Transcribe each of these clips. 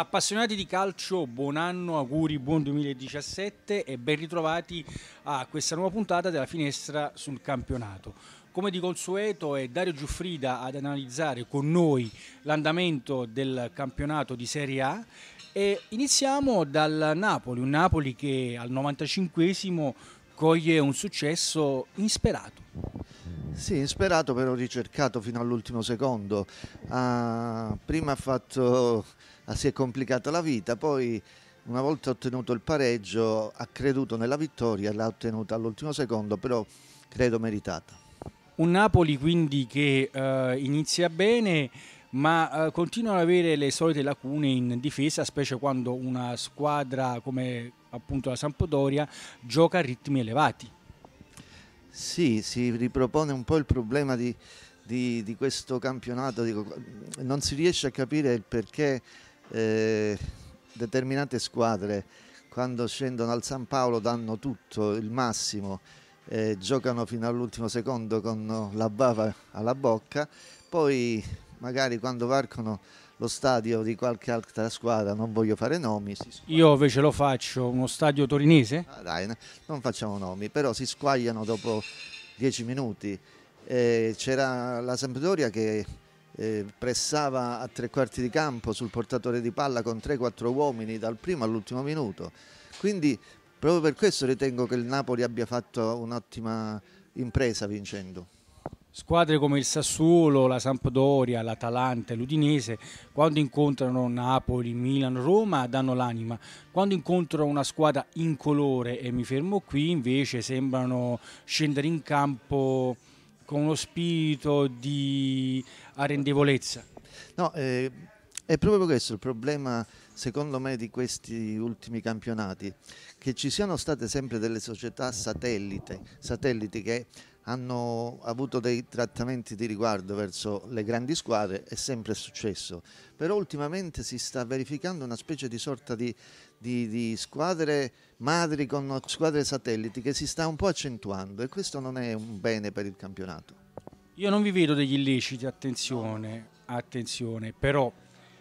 Appassionati di calcio, buon anno, auguri, buon 2017 e ben ritrovati a questa nuova puntata della finestra sul campionato. Come di consueto è Dario Giuffrida ad analizzare con noi l'andamento del campionato di Serie A e iniziamo dal Napoli, un Napoli che al 95 coglie un successo insperato. Sì, insperato però ricercato fino all'ultimo secondo. Ah, prima ha fatto, ah, si è complicata la vita, poi una volta ottenuto il pareggio ha creduto nella vittoria, l'ha ottenuta all'ultimo secondo, però credo meritata. Un Napoli quindi che eh, inizia bene ma eh, continua ad avere le solite lacune in difesa, specie quando una squadra come appunto la Sampdoria gioca a ritmi elevati. Sì, si ripropone un po' il problema di, di, di questo campionato, Dico, non si riesce a capire il perché eh, determinate squadre quando scendono al San Paolo danno tutto, il massimo, eh, giocano fino all'ultimo secondo con la bava alla bocca, poi magari quando varcono lo stadio di qualche altra squadra, non voglio fare nomi. Io invece lo faccio, uno stadio torinese? Ah, dai, non facciamo nomi, però si squagliano dopo dieci minuti. Eh, c'era la Sampdoria che eh, pressava a tre quarti di campo sul portatore di palla con 3-4 uomini dal primo all'ultimo minuto. Quindi proprio per questo ritengo che il Napoli abbia fatto un'ottima impresa vincendo. Squadre come il Sassuolo, la Sampdoria, l'Atalanta e l'Udinese, quando incontrano Napoli, Milan, Roma, danno l'anima. Quando incontrano una squadra incolore, e mi fermo qui, invece sembrano scendere in campo con uno spirito di arrendevolezza. No, eh, è proprio questo il problema secondo me, di questi ultimi campionati, che ci siano state sempre delle società satellite, satelliti che hanno avuto dei trattamenti di riguardo verso le grandi squadre, è sempre successo. Però ultimamente si sta verificando una specie di sorta di, di, di squadre madri con squadre satelliti che si sta un po' accentuando e questo non è un bene per il campionato. Io non vi vedo degli illeciti, attenzione, attenzione, però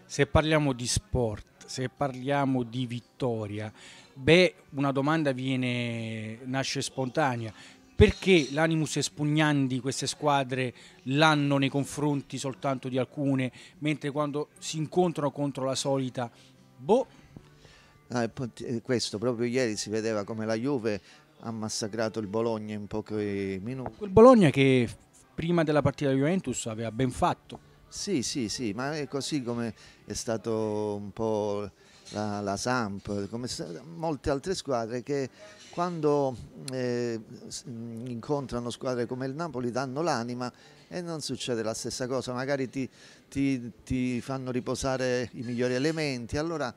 se parliamo di sport se parliamo di vittoria, beh, una domanda viene, nasce spontanea. Perché l'animus espugnandi queste squadre l'hanno nei confronti soltanto di alcune, mentre quando si incontrano contro la solita, boh. Ah, questo proprio ieri si vedeva come la Juve ha massacrato il Bologna in pochi minuti. Quel Bologna che prima della partita di Juventus aveva ben fatto sì, sì, sì, ma è così come è stato un po' la, la Samp, come molte altre squadre che quando eh, mm, incontrano squadre come il Napoli danno l'anima e non succede la stessa cosa, magari ti, ti, ti fanno riposare i migliori elementi, allora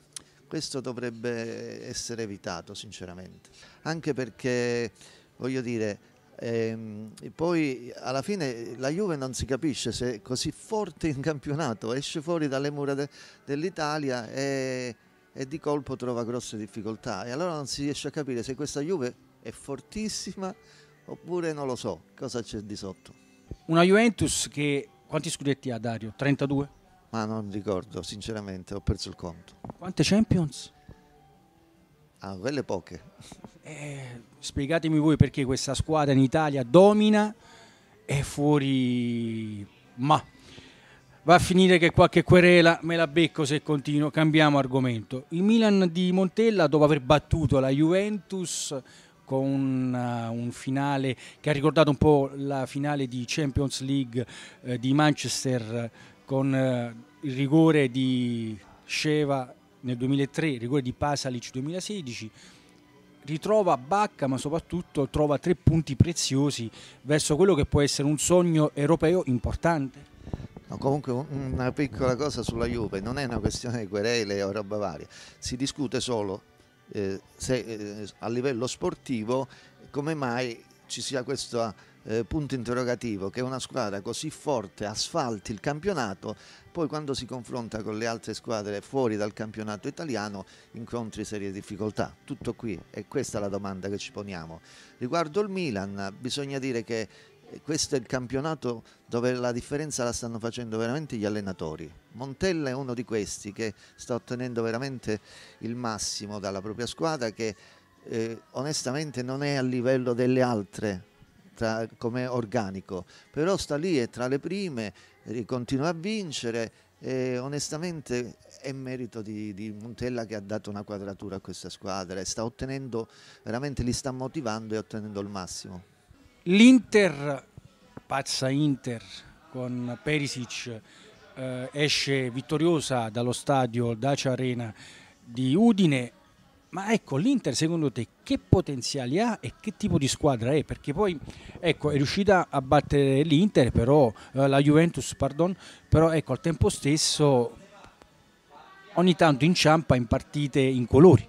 questo dovrebbe essere evitato sinceramente, anche perché voglio dire Ehm, e poi alla fine la Juve non si capisce se è così forte in campionato, esce fuori dalle mura de, dell'Italia e, e, di colpo trova grosse difficoltà. E allora non si riesce a capire se questa Juve è fortissima oppure non lo so, cosa c'è di sotto. Una Juventus che quanti scudetti ha Dario? 32? Ma non ricordo, sinceramente, ho perso il conto. Quante Champions? Ah, quelle poche. Eh, spiegatemi voi perché questa squadra in Italia domina e fuori... Ma va a finire che qualche querela me la becco se continuo, cambiamo argomento. Il Milan di Montella dopo aver battuto la Juventus con un, uh, un finale che ha ricordato un po' la finale di Champions League eh, di Manchester con eh, il rigore di Sceva nel 2003, il rigore di Pasalic 2016 ritrova Bacca ma soprattutto trova tre punti preziosi verso quello che può essere un sogno europeo importante. No, comunque una piccola cosa sulla Juve, non è una questione di querele o roba varia, si discute solo eh, se, eh, a livello sportivo come mai ci sia questa eh, punto interrogativo che una squadra così forte asfalti il campionato, poi quando si confronta con le altre squadre fuori dal campionato italiano incontri serie difficoltà. Tutto qui e questa è la domanda che ci poniamo. Riguardo il Milan, bisogna dire che eh, questo è il campionato dove la differenza la stanno facendo veramente gli allenatori. Montella è uno di questi che sta ottenendo veramente il massimo dalla propria squadra che eh, onestamente non è a livello delle altre tra, come organico, però sta lì è tra le prime, continua a vincere e onestamente è merito di, di, Montella che ha dato una quadratura a questa squadra e sta ottenendo, veramente li sta motivando e ottenendo il massimo. L'Inter, pazza Inter con Perisic, eh, esce vittoriosa dallo stadio Dacia Arena di Udine ma ecco, l'Inter secondo te che potenziali ha e che tipo di squadra è? Perché poi ecco, è riuscita a battere l'Inter, però eh, la Juventus, pardon, però ecco, al tempo stesso ogni tanto inciampa in partite in colori.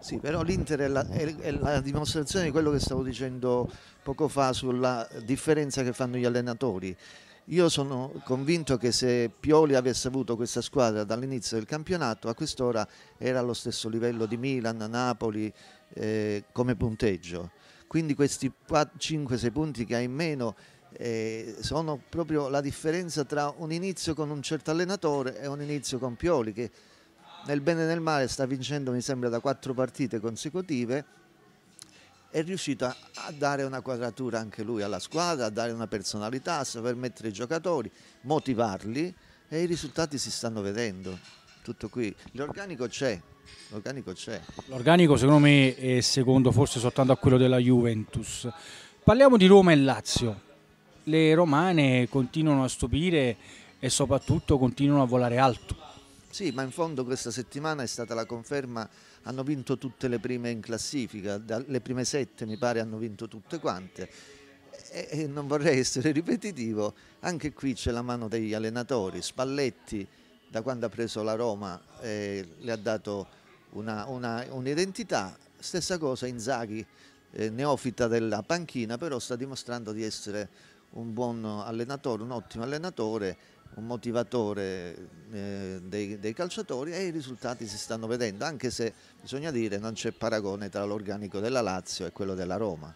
Sì, però l'Inter è, è, è la, dimostrazione di quello che stavo dicendo poco fa sulla differenza che fanno gli allenatori. Io sono convinto che se Pioli avesse avuto questa squadra dall'inizio del campionato, a quest'ora era allo stesso livello di Milan, Napoli eh, come punteggio. Quindi questi 5-6 punti che ha in meno eh, sono proprio la differenza tra un inizio con un certo allenatore e un inizio con Pioli che nel bene e nel male sta vincendo mi sembra da quattro partite consecutive è riuscito a, a, dare una quadratura anche lui alla squadra, a dare una personalità, a saper mettere i giocatori, motivarli e i risultati si stanno vedendo. Tutto qui. L'organico c'è. L'organico c'è. L'organico secondo me è secondo forse soltanto a quello della Juventus. Parliamo di Roma e Lazio. Le romane continuano a stupire e soprattutto continuano a volare alto. Sì, ma in fondo questa settimana è stata la conferma, hanno vinto tutte le prime in classifica, le prime sette mi pare hanno vinto tutte quante. E, non vorrei essere ripetitivo, anche qui c'è la mano degli allenatori, Spalletti da quando ha preso la Roma eh, le ha dato un'identità, un stessa cosa Inzaghi, eh, neofita della panchina, però sta dimostrando di essere un buon allenatore, un ottimo allenatore, un motivatore eh, dei, dei, calciatori e i risultati si stanno vedendo, anche se bisogna dire non c'è paragone tra l'organico della Lazio e quello della Roma.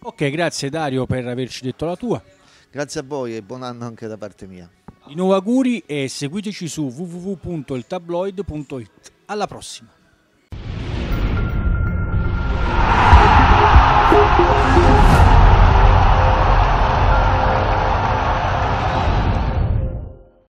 Ok, grazie Dario per averci detto la tua. Grazie a voi e buon anno anche da parte mia. I nuovi auguri e seguiteci su www.iltabloid.it. Alla prossima.